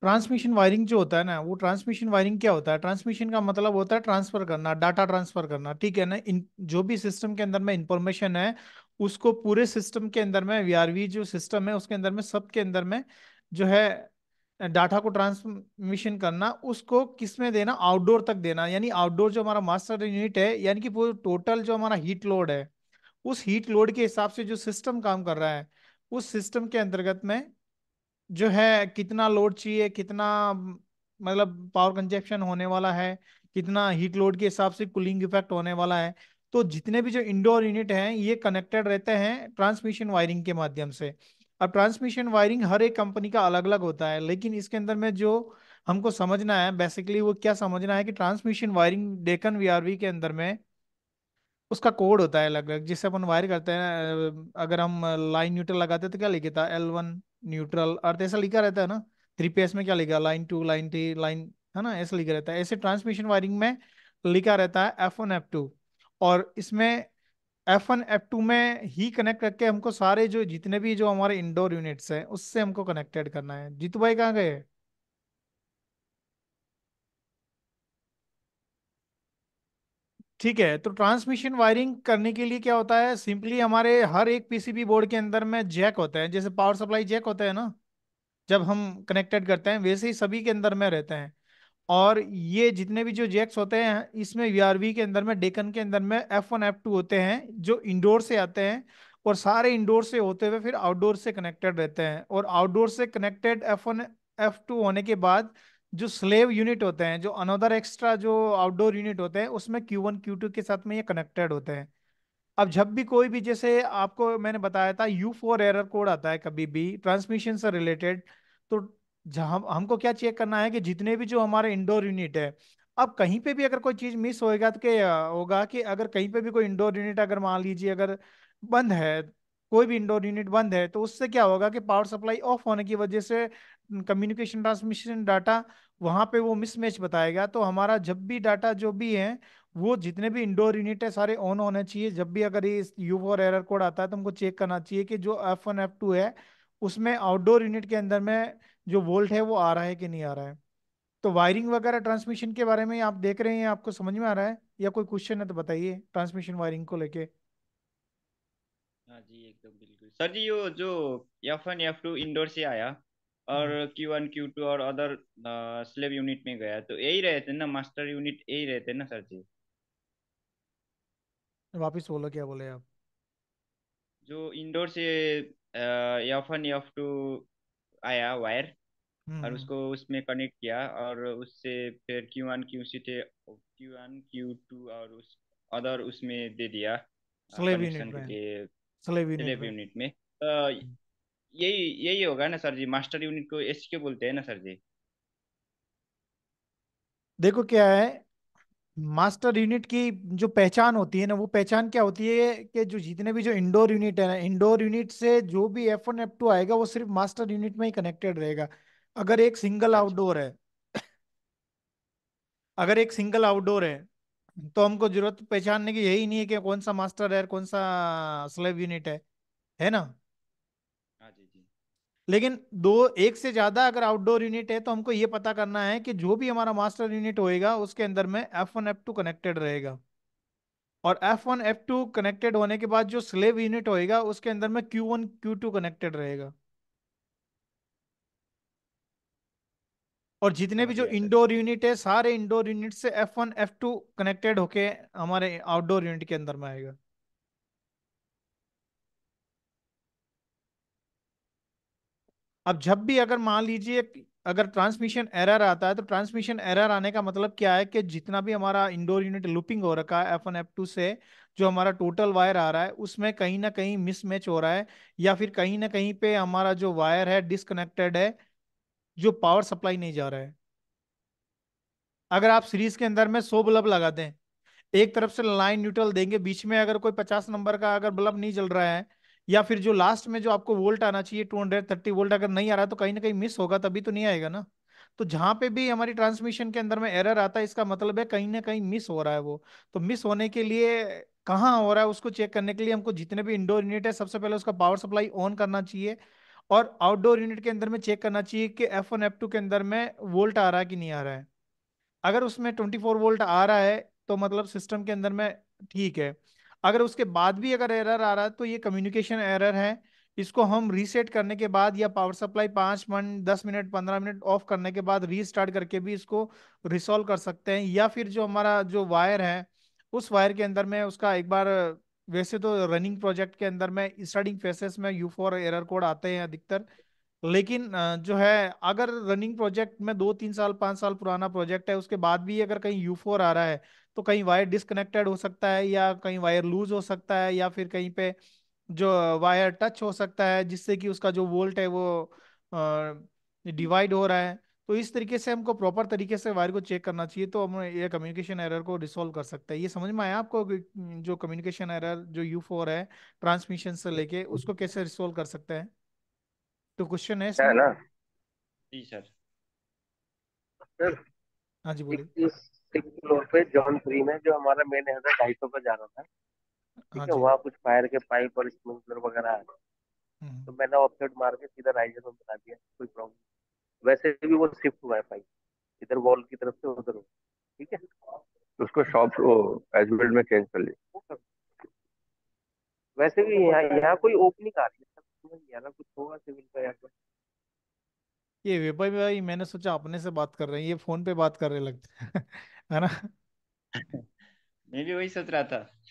Transmission wiring जो होता है ना वो ट्रांसमिशन वायरिंग क्या होता है ट्रांसमिशन का मतलब होता है ट्रांसफर करना डाटा ट्रांसफर करना ठीक है ना इन जो भी सिस्टम के अंदर में इंफॉर्मेशन है उसको पूरे सिस्टम के अंदर में वीआरवी जो सिस्टम है उसके अंदर में सब के अंदर में जो है डाटा को ट्रांसमिशन करना उसको किस में देना आउटडोर तक देना यानी आउटडोर जो हमारा मास्टर यूनिट है यानी कि पूरा टोटल जो हमारा हीट लोड है उस हीट लोड के हिसाब से जो सिस्टम काम कर रहा है उस सिस्टम के अंतर्गत में जो है कितना लोड चाहिए कितना मतलब पावर कंजेक्शन होने वाला है कितना हीट लोड के हिसाब से कूलिंग इफेक्ट होने वाला है तो जितने भी जो इंडोर यूनिट हैं ये कनेक्टेड रहते हैं ट्रांसमिशन वायरिंग के माध्यम से अब ट्रांसमिशन वायरिंग हर एक कंपनी का अलग अलग होता है लेकिन इसके अंदर में जो हमको समझना है बेसिकली वो क्या समझना है कि ट्रांसमिशन वायरिंग डेकन वी के अंदर में उसका कोड होता है अलग अलग जिससे अपन वायर करते हैं अगर हम लाइन न्यूट्रल लगाते हैं तो क्या लिखे था एल वन न्यूट्रल अर्थ ऐसा लिखा रहता है ना थ्री पी में क्या लिखा line two line three line है ना ऐसा लिखा रहता है ऐसे ट्रांसमिशन वायरिंग में लिखा रहता है एफ वन एफ टू और इसमें एफ वन एफ टू में ही कनेक्ट करके हमको सारे जो जितने भी जो हमारे इंडोर यूनिट्स हैं उससे हमको कनेक्टेड करना है जीतू भाई कहाँ गए ठीक है तो ट्रांसमिशन वायरिंग करने के लिए क्या होता है सिंपली हमारे हर एक पीसीबी बोर्ड के अंदर में जैक होता है जैसे पावर सप्लाई जैक होता है ना जब हम कनेक्टेड करते हैं वैसे ही सभी के अंदर में रहते हैं और ये जितने भी जो जैक्स होते हैं इसमें वी के अंदर में डेकन के अंदर में एफ वन एफ टू होते हैं जो इनडोर से आते हैं और सारे इंडोर से होते हुए फिर आउटडोर से कनेक्टेड रहते हैं और आउटडोर से connected F one F two होने के बाद जो स्लेव यूनिट होते हैं जो अनोदर एक्स्ट्रा जो आउटडोर यूनिट होते हैं उसमें क्यू वन क्यू टू के साथ में ये कनेक्टेड होते हैं अब जब भी कोई भी जैसे आपको मैंने बताया था यू फोर एरर कोड आता है कभी भी ट्रांसमिशन से रिलेटेड तो जहाँ हमको क्या चेक करना है कि जितने भी जो हमारे इंडोर यूनिट है अब कहीं पे भी अगर कोई चीज़ मिस होएगा तो क्या होगा कि अगर कहीं पे भी कोई इंडोर यूनिट अगर मान लीजिए अगर बंद है कोई भी इंडोर यूनिट बंद है तो उससे क्या होगा कि पावर सप्लाई ऑफ होने की वजह से कम्युनिकेशन ट्रांसमिशन डाटा वहाँ पे वो मिसमैच बताएगा तो हमारा जब भी डाटा जो भी है वो जितने भी इंडोर यूनिट है सारे ऑन होने चाहिए जब भी अगर ये यू फॉर एरर कोड आता है तो हमको चेक करना चाहिए कि जो एफ वन एफ टू है उसमें आउटडोर यूनिट के अंदर में जो वोल्ट है वो आ रहा है कि नहीं आ रहा है तो वायरिंग वगैरह ट्रांसमिशन के बारे में आप देख रहे हैं आपको समझ में आ रहा है या कोई क्वेश्चन है तो बताइए ट्रांसमिशन वायरिंग को लेके हाँ जी एकदम बिल्कुल सर जी यो जो F one F two indoor से आया और क्यू वन क्यू टू और अदर स्लेव यूनिट में गया तो यही रहे थे ना मास्टर यूनिट यही रहते ना सर जी वापिस बोलो क्या बोले आप जो इंडोर से एफ वन एफ टू आया वायर हम्म, और हम्म। उसको उसमें कनेक्ट किया और उससे फिर क्यू वन क्यू सी थे क्यू वन क्यू टू और उस अदर उसमें दे दिया स्लेव यूनिट में स्लेव यूनिट में. हम्म। तो यही यही होगा ना सर जी मास्टर यूनिट को एस क्यू बोलते हैं ना सर जी देखो क्या है मास्टर यूनिट की जो पहचान होती है ना वो पहचान क्या होती है कि जो जितने भी जो इंडोर यूनिट है ना इंडोर यूनिट से जो भी एफ वन एफ टू आएगा वो सिर्फ मास्टर यूनिट में ही कनेक्टेड रहेगा अगर एक सिंगल आउटडोर अच्छा। है अगर एक सिंगल आउटडोर है तो हमको जरूरत पहचानने की यही नहीं है कि कौन सा मास्टर है कौन सा स्लेब यूनिट है है ना लेकिन दो एक से ज्यादा अगर आउटडोर यूनिट है तो हमको ये पता करना है कि जो भी हमारा मास्टर यूनिट होएगा उसके अंदर में F one F two connected रहेगा और F one F two connected होने के बाद जो स्लेव यूनिट होएगा उसके अंदर में Q one Q two connected रहेगा और जितने भी जो इंडोर यूनिट अच्छा। है सारे इंडोर यूनिट से F one F two connected होके हमारे आउटडोर यूनिट के अंदर में आएगा अब जब भी अगर मान लीजिए अगर ट्रांसमिशन एरर आता है तो ट्रांसमिशन एरर आने का मतलब क्या है कि जितना भी हमारा इंडोर यूनिट लूपिंग हो रखा है एफ वन एफ टू से जो हमारा टोटल वायर आ रहा है उसमें कहीं ना कहीं मिसमैच हो रहा है या फिर कहीं ना कहीं पे हमारा जो वायर है डिसकनेक्टेड है जो पावर सप्लाई नहीं जा रहा है अगर आप सीरीज के अंदर में सौ बल्ब लगा दें एक तरफ से लाइन न्यूट्रल देंगे बीच में अगर कोई पचास नंबर का अगर बल्ब नहीं जल रहा है या फिर जो लास्ट में जो आपको वोल्ट आना चाहिए टू हंड्रेड थर्टी वोल्ट अगर नहीं आ रहा तो कहीं ना कहीं मिस होगा तभी तो नहीं आएगा ना तो जहां पे भी हमारी ट्रांसमिशन के अंदर में एरर आता है इसका मतलब है कहीं ना कहीं मिस हो रहा है वो तो मिस होने के लिए कहाँ हो रहा है उसको चेक करने के लिए हमको जितने भी इंडोर यूनिट है सबसे पहले उसका पावर सप्लाई ऑन करना चाहिए और आउटडोर यूनिट के अंदर में चेक करना चाहिए कि एफ वन एफ टू के अंदर में वोल्ट आ रहा है कि नहीं आ रहा है अगर उसमें ट्वेंटी फोर वोल्ट आ रहा है तो मतलब सिस्टम के अंदर में ठीक है अगर उसके बाद भी अगर एरर आ रहा है तो ये कम्युनिकेशन एरर है इसको हम रीसेट करने के बाद या पावर सप्लाई पाँच मिनट दस मिनट पंद्रह मिनट ऑफ करने के बाद रीस्टार्ट करके भी इसको रिसॉल्व कर सकते हैं या फिर जो हमारा जो वायर है उस वायर के अंदर में उसका एक बार वैसे तो रनिंग प्रोजेक्ट के अंदर में स्टार्टिंग फेसेस में यू फोर एरर कोड आते हैं अधिकतर लेकिन जो है अगर रनिंग प्रोजेक्ट में दो तीन साल पाँच साल पुराना प्रोजेक्ट है उसके बाद भी अगर कहीं यू फोर आ रहा है तो कहीं वायर डिसकनेक्टेड हो सकता है या कहीं वायर लूज हो सकता है या फिर कहीं पे जो वायर टच हो सकता है जिससे कि उसका जो वोल्ट है वो डिवाइड हो रहा है तो इस तरीके से हमको प्रॉपर तरीके से वायर को चेक करना चाहिए तो हम ये कम्युनिकेशन एरर को रिसोल्व कर सकते हैं ये समझ में आया आपको जो कम्युनिकेशन एरर जो यू फोर है ट्रांसमिशन से लेके उसको कैसे रिसोल्व कर सकते हैं तो क्वेश्चन है ना जी सर हाँ जी बोलिए सिक्स फ्लोर पे जॉन थ्री में जो हमारा मेन है ढाई सौ पे जा रहा था ठीक हाँ है वहाँ कुछ फायर के पाइप और स्प्रिंकलर वगैरह आ गए हम्म। तो मैंने ऑफसेट मार के सीधा राइजर में बना दिया कोई प्रॉब्लम वैसे भी वो शिफ्ट हुआ है पाइप इधर वॉल की तरफ से उधर ठीक है तो उसको शॉप एजमेंट में चेंज कर लिया वैसे भी यहाँ यहाँ कोई ओपनिंग आ रही है कुछ होगा सिविल का ये विपय भाई मैंने सोचा अपने से बात कर रहे हैं ये फोन पे बात कर रहे लगते हैं है ना मैं भी वही सोच रहा था